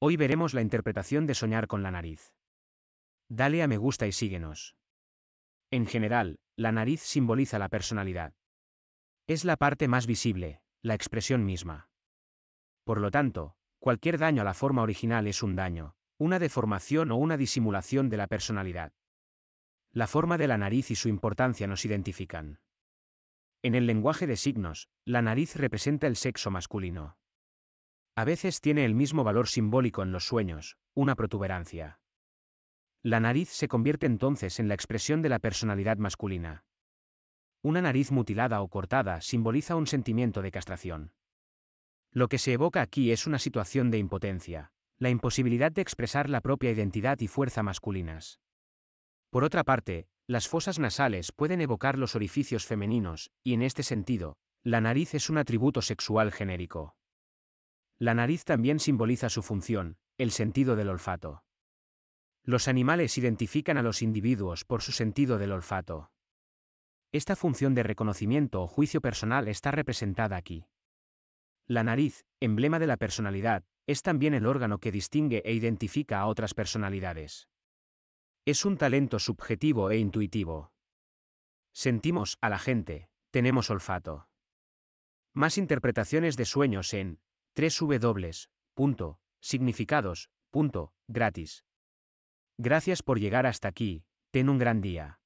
Hoy veremos la interpretación de soñar con la nariz. Dale a me gusta y síguenos. En general, la nariz simboliza la personalidad. Es la parte más visible, la expresión misma. Por lo tanto, cualquier daño a la forma original es un daño, una deformación o una disimulación de la personalidad. La forma de la nariz y su importancia nos identifican. En el lenguaje de signos, la nariz representa el sexo masculino. A veces tiene el mismo valor simbólico en los sueños, una protuberancia. La nariz se convierte entonces en la expresión de la personalidad masculina. Una nariz mutilada o cortada simboliza un sentimiento de castración. Lo que se evoca aquí es una situación de impotencia, la imposibilidad de expresar la propia identidad y fuerza masculinas. Por otra parte, las fosas nasales pueden evocar los orificios femeninos, y en este sentido, la nariz es un atributo sexual genérico. La nariz también simboliza su función, el sentido del olfato. Los animales identifican a los individuos por su sentido del olfato. Esta función de reconocimiento o juicio personal está representada aquí. La nariz, emblema de la personalidad, es también el órgano que distingue e identifica a otras personalidades. Es un talento subjetivo e intuitivo. Sentimos a la gente, tenemos olfato. Más interpretaciones de sueños en gratis Gracias por llegar hasta aquí, ten un gran día.